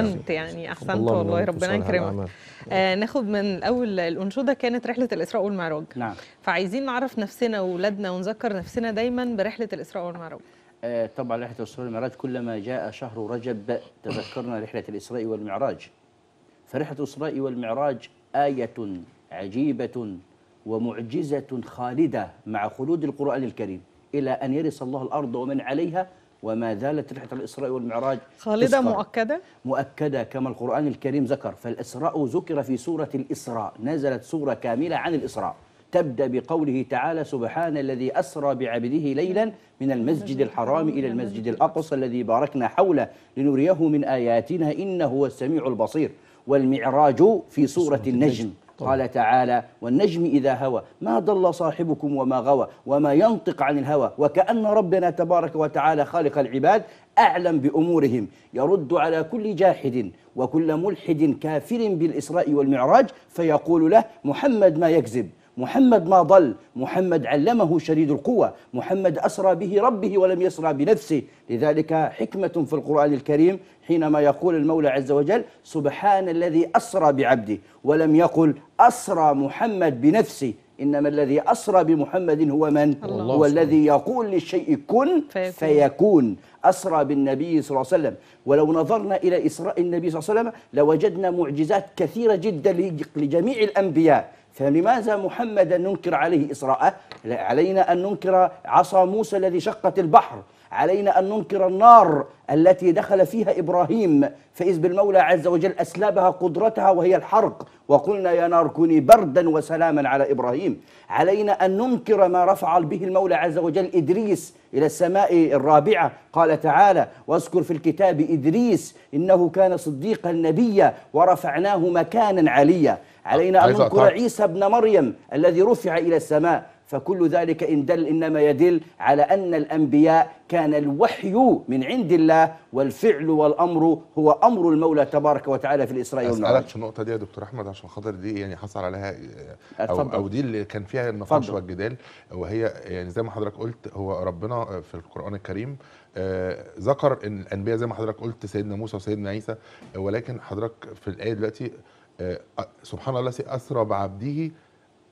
احسنت يعني احسنت والله ربنا يكرمك آه ناخد من الاول الانشوده كانت رحله الاسراء والمعراج نعم فعايزين نعرف نفسنا واولادنا ونذكر نفسنا دايما برحله الاسراء والمعراج آه طبعا رحله الاسراء والمعراج كلما جاء شهر رجب تذكرنا رحله الاسراء والمعراج فرحله الاسراء والمعراج ايه عجيبه ومعجزه خالده مع خلود القران الكريم الى ان يرث الله الارض ومن عليها وما زالت رحلة الإسراء والمعراج خالدة مؤكدة؟ مؤكدة كما القرآن الكريم ذكر فالإسراء ذكر في سورة الإسراء نزلت سورة كاملة عن الإسراء تبدأ بقوله تعالى سبحان الذي أسرى بعبده ليلا من المسجد الحرام إلى المسجد الأقصى الذي باركنا حوله لنريه من آياتنا إنه هو السميع البصير والمعراج في سورة النجم طيب. قال تعالى والنجم إذا هوى ما ضل صاحبكم وما غوى وما ينطق عن الهوى وكأن ربنا تبارك وتعالى خالق العباد أعلم بأمورهم يرد على كل جاحد وكل ملحد كافر بالإسراء والمعراج فيقول له محمد ما يكذب محمد ما ضل محمد علمه شديد القوة محمد أسرى به ربه ولم يسرى بنفسه لذلك حكمة في القرآن الكريم حينما يقول المولى عز وجل سبحان الذي أسرى بعبده ولم يقل أسرى محمد بنفسه إنما الذي أسرى بمحمد هو من؟ الله هو الذي يقول للشيء كن فيكون, فيكون. أسرى بالنبي صلى الله عليه وسلم ولو نظرنا إلى إسراء النبي صلى الله عليه وسلم لوجدنا معجزات كثيرة جدا لجميع الأنبياء فلماذا محمدا ننكر عليه إسراءه علينا أن ننكر عصا موسى الذي شقت البحر علينا أن ننكر النار التي دخل فيها إبراهيم فإذ بالمولى عز وجل أسلبها قدرتها وهي الحرق وقلنا يا نار كوني بردا وسلاما على إبراهيم علينا أن ننكر ما رفع به المولى عز وجل إدريس إلى السماء الرابعة قال تعالى واذكر في الكتاب إدريس إنه كان صديقا نبيا ورفعناه مكانا عليا علينا أن نذكر عيسى ابن مريم الذي رفع إلى السماء فكل ذلك إن دل إنما يدل على أن الأنبياء كان الوحي من عند الله والفعل والأمر هو أمر المولى تبارك وتعالى في الإسراء والمعراج أسألك النقطة دي يا دكتور أحمد عشان خاطر دي يعني حصل عليها أو, أتفضل. أو دي اللي كان فيها النقاش والجدال وهي يعني زي ما حضرتك قلت هو ربنا في القرآن الكريم آه، ذكر ان الانبياء زي ما حضرتك قلت سيدنا موسى وسيدنا عيسى ولكن حضرتك في الايه دلوقتي آه، سبحان الله أسرى بعبده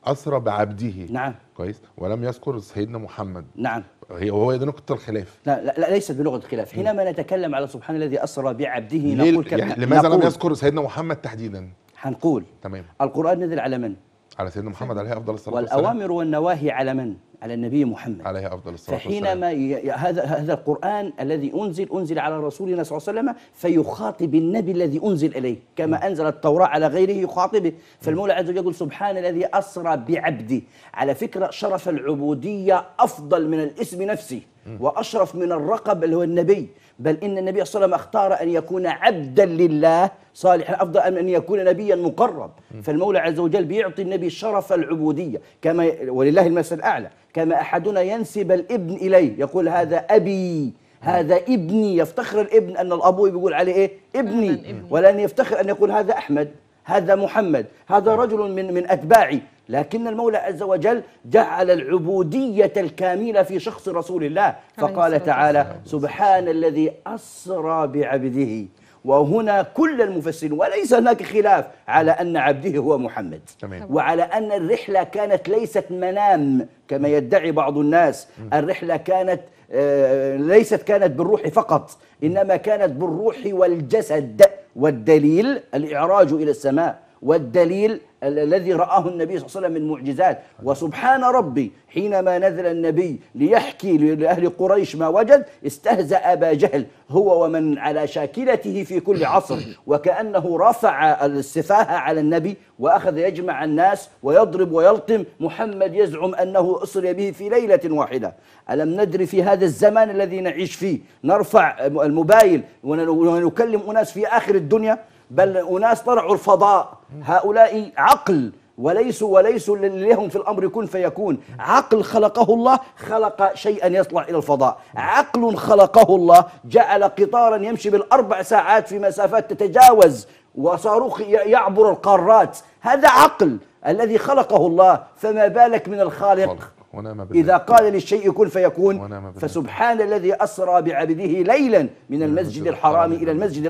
أسرى بعبده نعم كويس ولم يذكر سيدنا محمد نعم هي ده نقطة الخلاف لا, لا, لا ليست بلغة الخلاف حينما نتكلم على سبحان الذي أسرى بعبده نقول يعني لماذا نقول لم يذكر سيدنا محمد تحديدا هنقول تمام القرآن نزل على من؟ على سيدنا محمد عليه أفضل الصلاة والسلام والأوامر والنواهي على من؟ على النبي محمد عليه افضل الصلاه والسلام فحينما هذا هذا القران الذي انزل انزل على رسولنا صلى الله عليه وسلم فيخاطب النبي الذي انزل اليه كما انزل التوراه على غيره يخاطبه فالمولى عز وجل يقول سبحان الذي اسرى بعبدي على فكره شرف العبوديه افضل من الاسم نفسه واشرف من الرقب اللي هو النبي بل إن النبي صلى الله عليه وسلم اختار أن يكون عبدا لله صالحا أفضل أن يكون نبيا مقرب فالمولى عز وجل بيعطي النبي شرف العبودية كما ولله المثل الأعلى كما أحدنا ينسب الابن إليه يقول هذا أبي هذا ابني يفتخر الابن أن الأبو بيقول عليه إيه ابني ولن يفتخر أن يقول هذا أحمد هذا محمد هذا نعم. رجل من من أتباعي لكن المولى عز وجل جعل العبودية الكاملة في شخص رسول الله فقال تعالى سبحان الذي أسرى بعبده وهنا كل المفسرين وليس هناك خلاف على أن عبده هو محمد تمام. وعلى أن الرحلة كانت ليست منام كما يدعي بعض الناس الرحلة كانت آه، ليست كانت بالروح فقط إنما كانت بالروح والجسد والدليل الإعراج إلى السماء والدليل الذي رآه النبي صلى الله عليه وسلم من معجزات وسبحان ربي حينما نزل النبي ليحكي لأهل قريش ما وجد استهزأ أبا جهل هو ومن على شاكلته في كل عصر وكأنه رفع السفاهة على النبي وأخذ يجمع الناس ويضرب ويلطم محمد يزعم أنه أسري به في ليلة واحدة ألم ندري في هذا الزمان الذي نعيش فيه نرفع الموبايل ونكلم أناس في آخر الدنيا بل أناس طلعوا الفضاء هؤلاء عقل وليسوا وليسوا لهم في الامر كن فيكون عقل خلقه الله خلق شيئا يطلع الى الفضاء عقل خلقه الله جعل قطارا يمشي بالاربع ساعات في مسافات تتجاوز وصاروخ يعبر القارات هذا عقل الذي خلقه الله فما بالك من الخالق ونعم بالله إذا قال للشيء كن فيكون ونعم بالله فسبحان الذي أسرى بعبده ليلا من المسجد الحرام إلى المسجد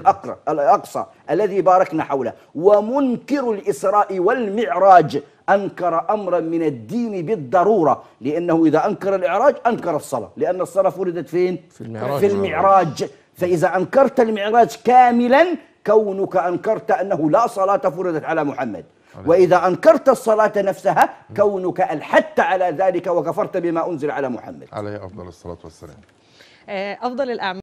الأقصى الذي باركنا حوله ومنكر الإسراء والمعراج أنكر أمرا من الدين بالضرورة لأنه إذا أنكر الإعراج أنكر الصلاة لأن الصلاة فردت فين؟ في المعراج, في المعراج. فإذا أنكرت المعراج كاملا كونك أنكرت أنه لا صلاة فرضت على محمد وإذا أنكرت الصلاة نفسها كونك ألحدت على ذلك وكفرت بما أنزل على محمد عليه أفضل الصلاة والسلام آه، أفضل الأعمال